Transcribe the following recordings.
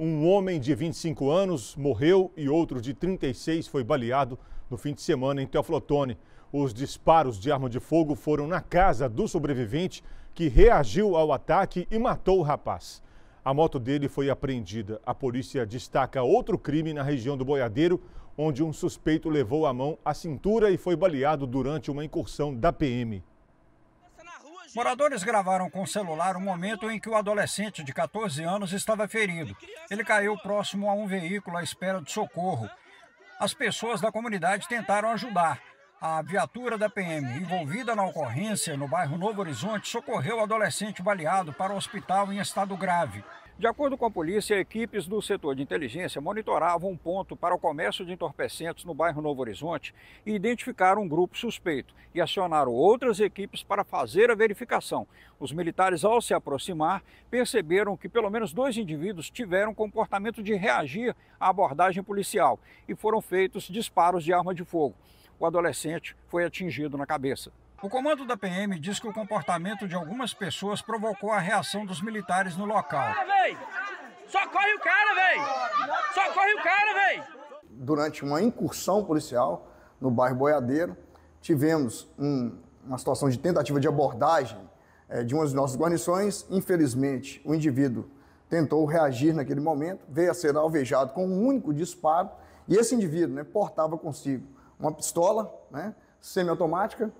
Um homem de 25 anos morreu e outro de 36 foi baleado no fim de semana em Teoflotone. Os disparos de arma de fogo foram na casa do sobrevivente, que reagiu ao ataque e matou o rapaz. A moto dele foi apreendida. A polícia destaca outro crime na região do Boiadeiro, onde um suspeito levou a mão à cintura e foi baleado durante uma incursão da PM. Moradores gravaram com o celular o momento em que o adolescente de 14 anos estava ferido. Ele caiu próximo a um veículo à espera de socorro. As pessoas da comunidade tentaram ajudar. A viatura da PM envolvida na ocorrência no bairro Novo Horizonte socorreu o adolescente baleado para o hospital em estado grave. De acordo com a polícia, equipes do setor de inteligência monitoravam um ponto para o comércio de entorpecentes no bairro Novo Horizonte e identificaram um grupo suspeito e acionaram outras equipes para fazer a verificação. Os militares, ao se aproximar, perceberam que pelo menos dois indivíduos tiveram comportamento de reagir à abordagem policial e foram feitos disparos de arma de fogo. O adolescente foi atingido na cabeça. O comando da PM diz que o comportamento de algumas pessoas provocou a reação dos militares no local. Socorre o cara, velho! Socorre o cara, velho! Durante uma incursão policial no bairro Boiadeiro, tivemos um, uma situação de tentativa de abordagem é, de uma das nossas guarnições. Infelizmente, o indivíduo tentou reagir naquele momento, veio a ser alvejado com um único disparo, e esse indivíduo né, portava consigo uma pistola né, semiautomática,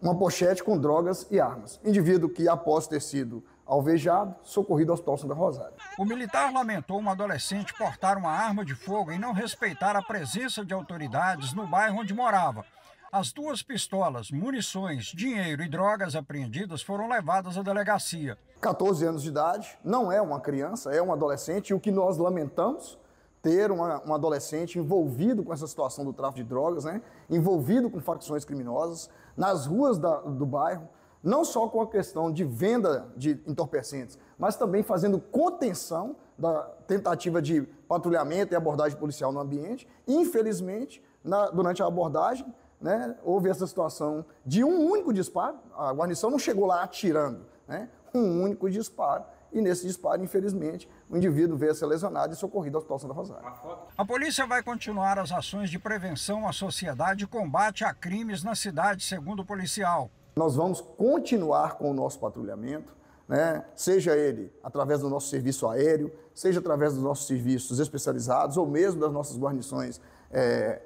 uma pochete com drogas e armas. Indivíduo que, após ter sido alvejado, socorrido ao Hospital Santa Rosária. O militar lamentou um adolescente portar uma arma de fogo e não respeitar a presença de autoridades no bairro onde morava. As duas pistolas, munições, dinheiro e drogas apreendidas foram levadas à delegacia. 14 anos de idade, não é uma criança, é um adolescente, e o que nós lamentamos ter uma, um adolescente envolvido com essa situação do tráfico de drogas, né? envolvido com facções criminosas, nas ruas da, do bairro, não só com a questão de venda de entorpecentes, mas também fazendo contenção da tentativa de patrulhamento e abordagem policial no ambiente. Infelizmente, na, durante a abordagem, né, houve essa situação de um único disparo, a guarnição não chegou lá atirando, né, um único disparo e nesse disparo, infelizmente, o indivíduo veio a ser lesionado e socorrido ao Hospital Santa Rosária. A polícia vai continuar as ações de prevenção à sociedade e combate a crimes na cidade, segundo o policial. Nós vamos continuar com o nosso patrulhamento, né? seja ele através do nosso serviço aéreo, seja através dos nossos serviços especializados ou mesmo das nossas guarnições é,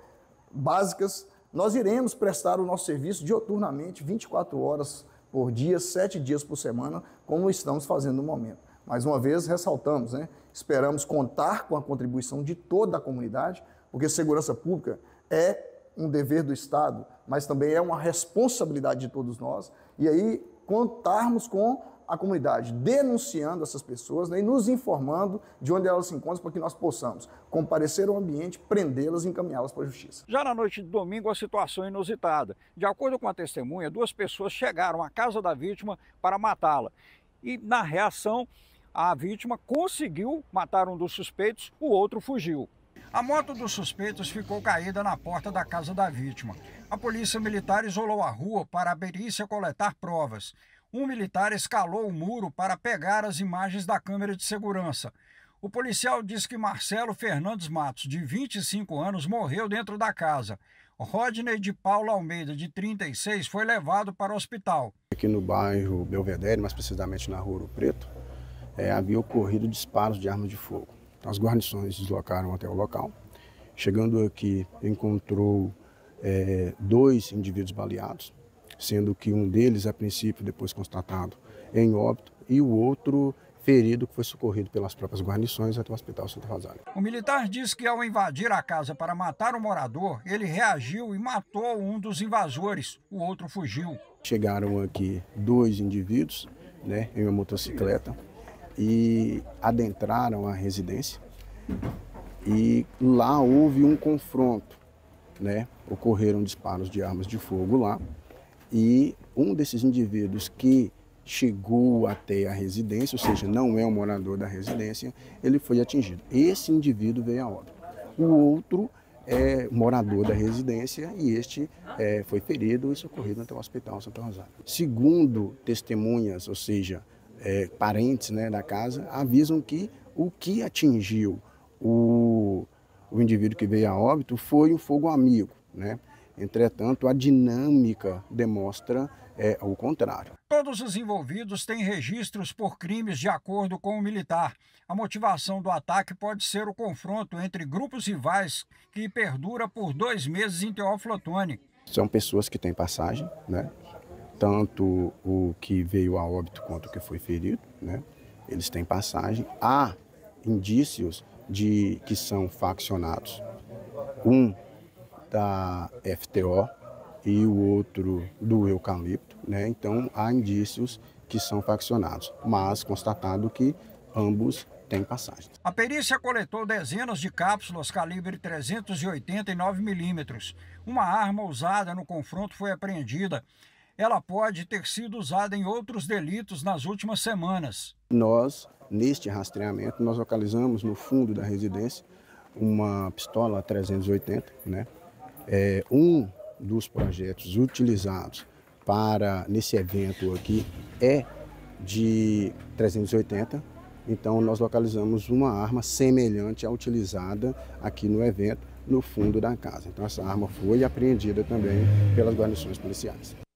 básicas, nós iremos prestar o nosso serviço dioturnamente, 24 horas por dia, sete dias por semana, como estamos fazendo no momento. Mais uma vez, ressaltamos, né? esperamos contar com a contribuição de toda a comunidade, porque segurança pública é um dever do Estado, mas também é uma responsabilidade de todos nós. E aí, contarmos com a comunidade denunciando essas pessoas né, e nos informando de onde elas se encontram para que nós possamos comparecer ao ambiente, prendê-las e encaminhá-las para a justiça. Já na noite de domingo, a situação é inusitada. De acordo com a testemunha, duas pessoas chegaram à casa da vítima para matá-la. E na reação, a vítima conseguiu matar um dos suspeitos, o outro fugiu. A moto dos suspeitos ficou caída na porta da casa da vítima. A polícia militar isolou a rua para a berícia coletar provas um militar escalou o muro para pegar as imagens da câmera de segurança. O policial diz que Marcelo Fernandes Matos, de 25 anos, morreu dentro da casa. Rodney de Paula Almeida, de 36, foi levado para o hospital. Aqui no bairro Belvedere, mais precisamente na Rua Ouro Preto, é, havia ocorrido disparos de arma de fogo. As guarnições deslocaram até o local. Chegando aqui, encontrou é, dois indivíduos baleados, sendo que um deles, a princípio, depois constatado em óbito, e o outro ferido que foi socorrido pelas próprias guarnições até o Hospital Santa Rosália. O militar diz que ao invadir a casa para matar o morador, ele reagiu e matou um dos invasores, o outro fugiu. Chegaram aqui dois indivíduos né, em uma motocicleta e adentraram a residência e lá houve um confronto. Né? Ocorreram disparos de armas de fogo lá e um desses indivíduos que chegou até a residência, ou seja, não é um morador da residência, ele foi atingido. Esse indivíduo veio a óbito. O outro é morador da residência e este é, foi ferido e socorrido até o Hospital Santo Rosário. Segundo testemunhas, ou seja, é, parentes né, da casa, avisam que o que atingiu o, o indivíduo que veio a óbito foi um fogo amigo, né? Entretanto, a dinâmica demonstra é, o contrário. Todos os envolvidos têm registros por crimes de acordo com o militar. A motivação do ataque pode ser o confronto entre grupos rivais que perdura por dois meses em Teófilo Otoni. São pessoas que têm passagem, né? tanto o que veio a óbito quanto o que foi ferido. Né? Eles têm passagem. Há indícios de que são faccionados. Um da FTO e o outro do eucalipto, né? Então há indícios que são faccionados, mas constatado que ambos têm passagem. A perícia coletou dezenas de cápsulas calibre 389 milímetros. Uma arma usada no confronto foi apreendida. Ela pode ter sido usada em outros delitos nas últimas semanas. Nós, neste rastreamento, nós localizamos no fundo da residência uma pistola 380, né, é, um dos projetos utilizados para nesse evento aqui é de 380. Então nós localizamos uma arma semelhante à utilizada aqui no evento, no fundo da casa. Então essa arma foi apreendida também pelas guarnições policiais.